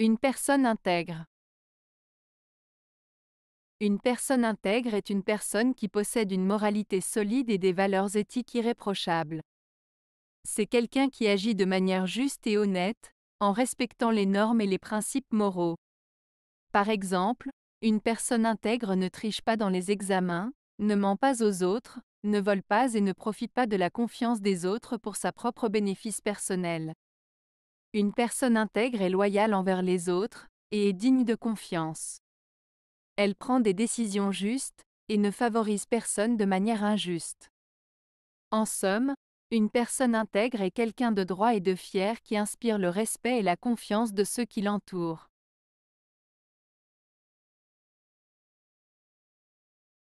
Une personne intègre. Une personne intègre est une personne qui possède une moralité solide et des valeurs éthiques irréprochables. C'est quelqu'un qui agit de manière juste et honnête, en respectant les normes et les principes moraux. Par exemple, une personne intègre ne triche pas dans les examens, ne ment pas aux autres, ne vole pas et ne profite pas de la confiance des autres pour sa propre bénéfice personnel. Une personne intègre est loyale envers les autres, et est digne de confiance. Elle prend des décisions justes, et ne favorise personne de manière injuste. En somme, une personne intègre est quelqu'un de droit et de fier qui inspire le respect et la confiance de ceux qui l'entourent.